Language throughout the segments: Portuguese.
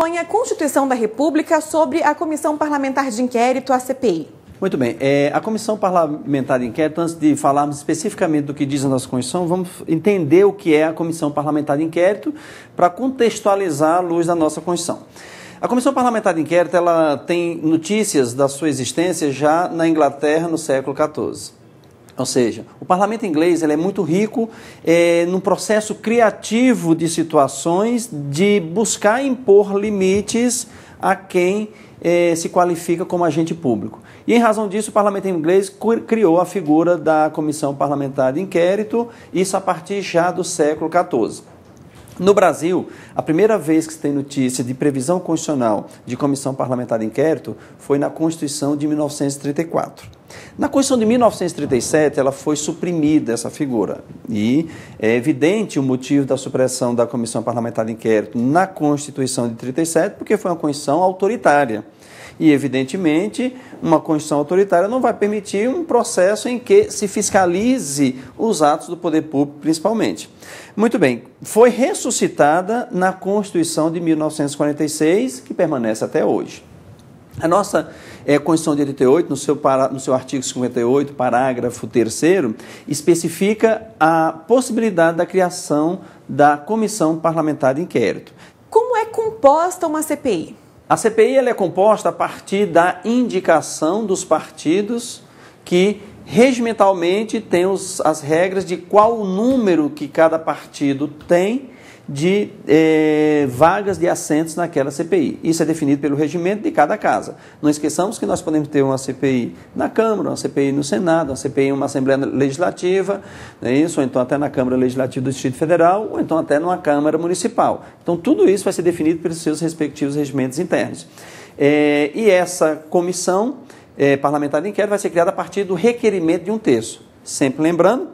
acompanha a Constituição da República sobre a Comissão Parlamentar de Inquérito, a CPI? Muito bem. É, a Comissão Parlamentar de Inquérito, antes de falarmos especificamente do que diz a nossa Constituição, vamos entender o que é a Comissão Parlamentar de Inquérito para contextualizar à luz da nossa Constituição. A Comissão Parlamentar de Inquérito ela tem notícias da sua existência já na Inglaterra no século XIV. Ou seja, o parlamento inglês ele é muito rico é, no processo criativo de situações de buscar impor limites a quem é, se qualifica como agente público. E em razão disso, o parlamento inglês criou a figura da comissão parlamentar de inquérito, isso a partir já do século XIV. No Brasil, a primeira vez que se tem notícia de previsão constitucional de comissão parlamentar de inquérito foi na Constituição de 1934. Na Constituição de 1937, ela foi suprimida essa figura. E é evidente o motivo da supressão da comissão parlamentar de inquérito na Constituição de 37, porque foi uma Constituição autoritária. E, evidentemente, uma Constituição autoritária não vai permitir um processo em que se fiscalize os atos do poder público, principalmente. Muito bem, foi ressuscitada na Constituição de 1946, que permanece até hoje. A nossa é, Constituição de 88, no seu, para, no seu artigo 58, parágrafo 3, especifica a possibilidade da criação da Comissão Parlamentar de Inquérito. Como é composta uma CPI? A CPI ela é composta a partir da indicação dos partidos que regimentalmente têm os, as regras de qual o número que cada partido tem de eh, vagas de assentos naquela CPI. Isso é definido pelo regimento de cada casa. Não esqueçamos que nós podemos ter uma CPI na Câmara, uma CPI no Senado, uma CPI em uma Assembleia Legislativa, né, isso, ou então até na Câmara Legislativa do Distrito Federal, ou então até numa Câmara Municipal. Então, tudo isso vai ser definido pelos seus respectivos regimentos internos. Eh, e essa comissão eh, parlamentar de inquérito vai ser criada a partir do requerimento de um terço. Sempre lembrando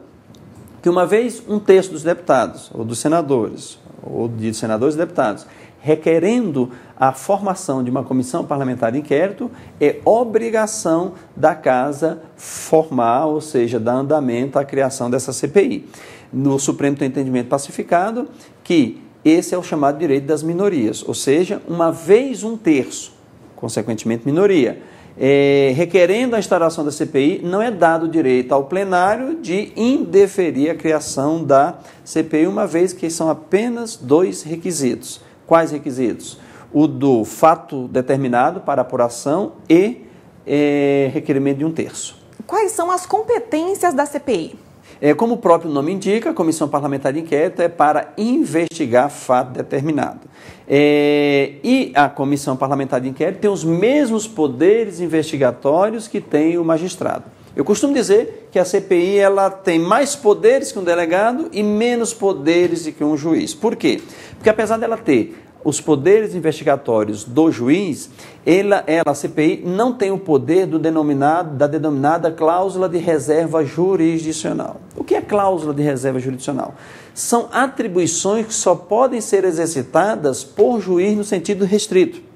que uma vez um terço dos deputados ou dos senadores ou de senadores e deputados, requerendo a formação de uma comissão parlamentar de inquérito, é obrigação da casa formar, ou seja, dar andamento à criação dessa CPI. No Supremo tem entendimento pacificado que esse é o chamado direito das minorias, ou seja, uma vez um terço, consequentemente minoria, é, requerendo a instalação da CPI, não é dado direito ao plenário de indeferir a criação da CPI, uma vez que são apenas dois requisitos. Quais requisitos? O do fato determinado para apuração e é, requerimento de um terço. Quais são as competências da CPI? É, como o próprio nome indica, a Comissão Parlamentar de Inquérito é para investigar fato determinado. É, e a Comissão Parlamentar de Inquérito tem os mesmos poderes investigatórios que tem o magistrado. Eu costumo dizer que a CPI ela tem mais poderes que um delegado e menos poderes que um juiz. Por quê? Porque apesar dela ter os poderes investigatórios do juiz, ela, ela, a CPI, não tem o poder do denominado, da denominada cláusula de reserva jurisdicional. O que é cláusula de reserva jurisdicional? São atribuições que só podem ser exercitadas por juiz no sentido restrito.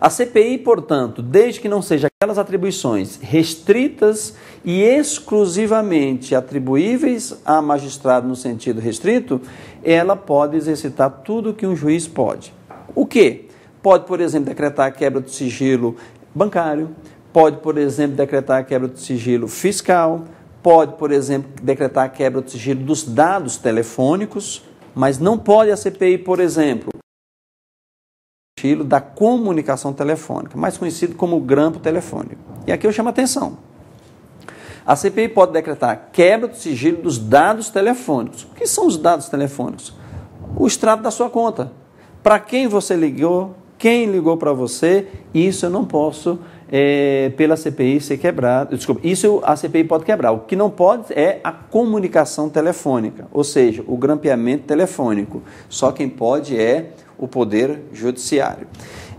A CPI, portanto, desde que não seja aquelas atribuições restritas e exclusivamente atribuíveis a magistrado no sentido restrito, ela pode exercitar tudo o que um juiz pode. O que? Pode, por exemplo, decretar a quebra do sigilo bancário, pode, por exemplo, decretar a quebra do sigilo fiscal, pode, por exemplo, decretar a quebra do sigilo dos dados telefônicos, mas não pode a CPI, por exemplo, estilo da comunicação telefônica, mais conhecido como grampo telefônico. E aqui eu chamo a atenção. A CPI pode decretar quebra do sigilo dos dados telefônicos. O que são os dados telefônicos? O extrato da sua conta. Para quem você ligou, quem ligou para você, isso eu não posso, é, pela CPI, ser quebrado. Desculpa, isso a CPI pode quebrar. O que não pode é a comunicação telefônica, ou seja, o grampeamento telefônico. Só quem pode é o Poder Judiciário.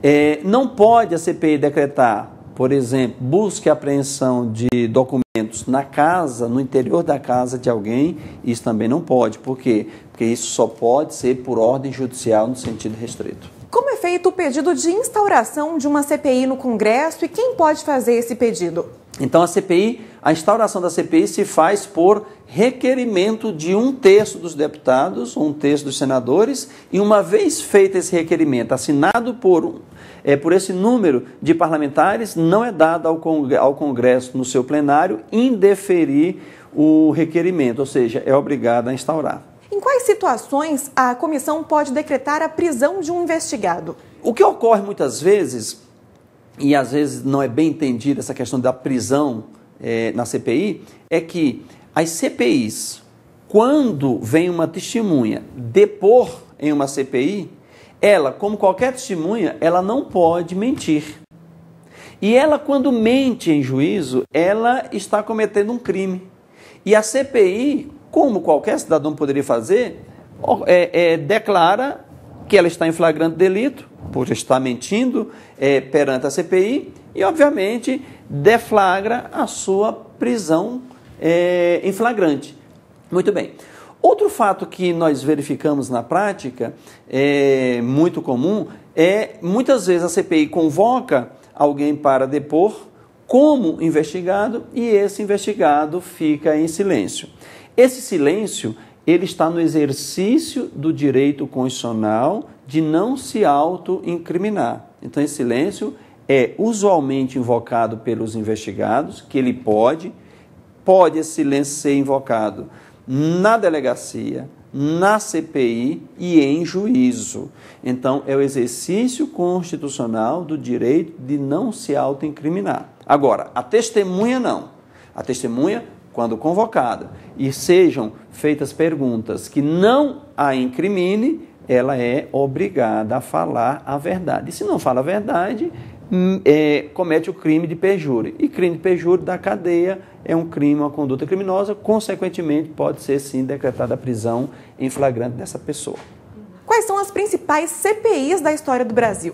É, não pode a CPI decretar, por exemplo, busca e apreensão de documentos na casa, no interior da casa de alguém, isso também não pode. Por quê? Porque isso só pode ser por ordem judicial no sentido restrito. Como é feito o pedido de instauração de uma CPI no Congresso e quem pode fazer esse pedido? Então a CPI, a instauração da CPI se faz por requerimento de um terço dos deputados, um terço dos senadores, e uma vez feito esse requerimento, assinado por, é, por esse número de parlamentares, não é dado ao, ao Congresso, no seu plenário, indeferir o requerimento, ou seja, é obrigado a instaurar. Em quais situações a comissão pode decretar a prisão de um investigado? O que ocorre muitas vezes e às vezes não é bem entendida essa questão da prisão é, na CPI, é que as CPIs, quando vem uma testemunha depor em uma CPI, ela, como qualquer testemunha, ela não pode mentir. E ela, quando mente em juízo, ela está cometendo um crime. E a CPI, como qualquer cidadão poderia fazer, é, é, declara que ela está em flagrante delito por estar mentindo é, perante a CPI e, obviamente, deflagra a sua prisão é, em flagrante. Muito bem. Outro fato que nós verificamos na prática, é muito comum, é muitas vezes a CPI convoca alguém para depor como investigado e esse investigado fica em silêncio. Esse silêncio ele está no exercício do direito constitucional de não se auto-incriminar. Então, esse silêncio é usualmente invocado pelos investigados, que ele pode, pode esse silêncio ser invocado na delegacia, na CPI e em juízo. Então, é o exercício constitucional do direito de não se auto-incriminar. Agora, a testemunha não. A testemunha, quando convocada e sejam feitas perguntas que não a incrimine, ela é obrigada a falar a verdade. se não fala a verdade, hum, é, comete o crime de perjúrio. E crime de perjúrio da cadeia é um crime, uma conduta criminosa, consequentemente, pode ser sim decretada a prisão em flagrante dessa pessoa. Quais são as principais CPIs da história do Brasil?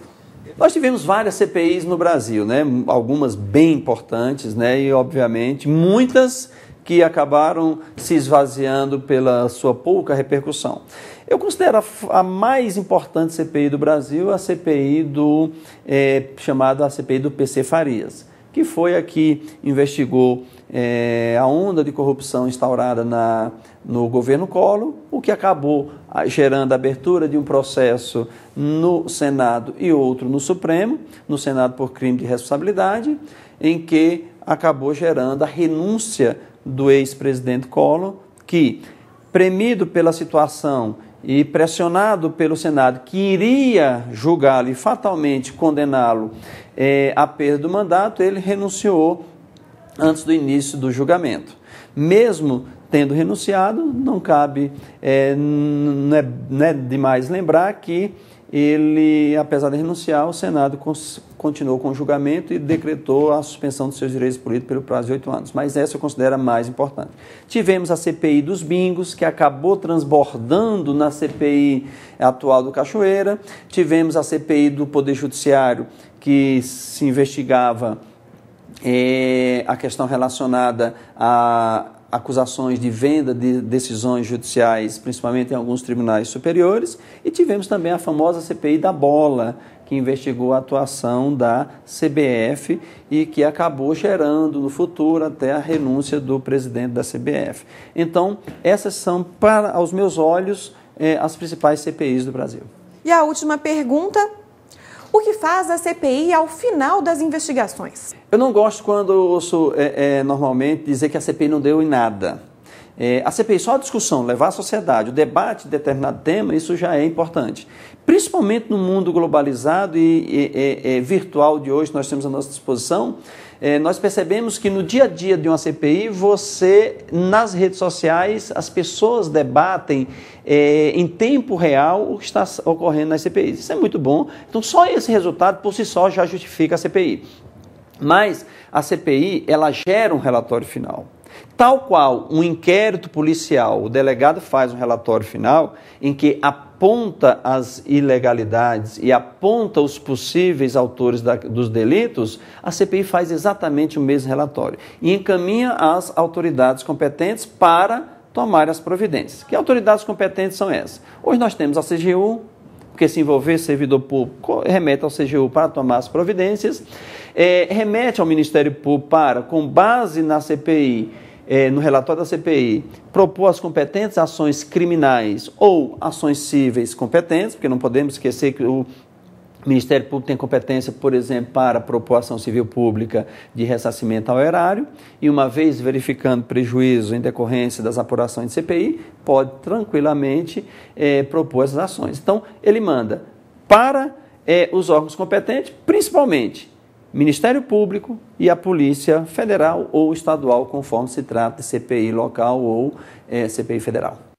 Nós tivemos várias CPIs no Brasil, né? algumas bem importantes, né? e obviamente muitas que acabaram se esvaziando pela sua pouca repercussão. Eu considero a, mais importante CPI do Brasil a CPI do é, eh, chamada CPI do PC Farias, que foi a que investigou é, a onda de corrupção instaurada na, no governo Collor, o que acabou ah, gerando a abertura de um processo no Senado e outro no Supremo, no Senado por crime de responsabilidade, em que acabou gerando a renúncia do ex-presidente Collor, que, premido pela situação e pressionado pelo Senado, que iria julgá-lo e fatalmente condená-lo é, à perda do mandato, ele renunciou antes do início do julgamento. Mesmo tendo renunciado, não cabe, é, não, é, não é demais lembrar que ele, apesar de renunciar, o Senado continuou com o julgamento e decretou a suspensão dos seus direitos políticos pelo prazo de oito anos. Mas essa eu considero a mais importante. Tivemos a CPI dos bingos, que acabou transbordando na CPI atual do Cachoeira. Tivemos a CPI do Poder Judiciário, que se investigava é, a questão relacionada a acusações de venda de decisões judiciais, principalmente em alguns tribunais superiores, e tivemos também a famosa CPI da bola, que investigou a atuação da CBF e que acabou gerando no futuro até a renúncia do presidente da CBF. Então, essas são, para aos meus olhos, eh, as principais CPIs do Brasil. E a última pergunta o que faz a CPI ao final das investigações. Eu não gosto quando ouço é, é, normalmente dizer que a CPI não deu em nada. É, a CPI, só a discussão, levar a sociedade, o debate de determinado tema, isso já é importante. Principalmente no mundo globalizado e, e, e, e virtual de hoje, nós temos à nossa disposição, é, nós percebemos que no dia a dia de uma CPI, você, nas redes sociais, as pessoas debatem é, em tempo real o que está ocorrendo nas CPIs. Isso é muito bom. Então, só esse resultado por si só já justifica a CPI. Mas a CPI, ela gera um relatório final. Tal qual um inquérito policial, o delegado faz um relatório final em que aponta as ilegalidades e aponta os possíveis autores da, dos delitos, a CPI faz exatamente o mesmo relatório e encaminha as autoridades competentes para tomar as providências. Que autoridades competentes são essas? Hoje nós temos a CGU, porque se envolver servidor público remete ao CGU para tomar as providências, é, remete ao Ministério Público para, com base na CPI, é, no relatório da CPI, propor as competentes ações criminais ou ações cíveis competentes, porque não podemos esquecer que o Ministério Público tem competência, por exemplo, para propor ação civil pública de ressarcimento ao erário, e uma vez verificando prejuízo em decorrência das apurações de CPI, pode tranquilamente é, propor essas ações. Então, ele manda para é, os órgãos competentes, principalmente Ministério Público e a Polícia Federal ou Estadual, conforme se trata de CPI local ou é, eh, CPI federal.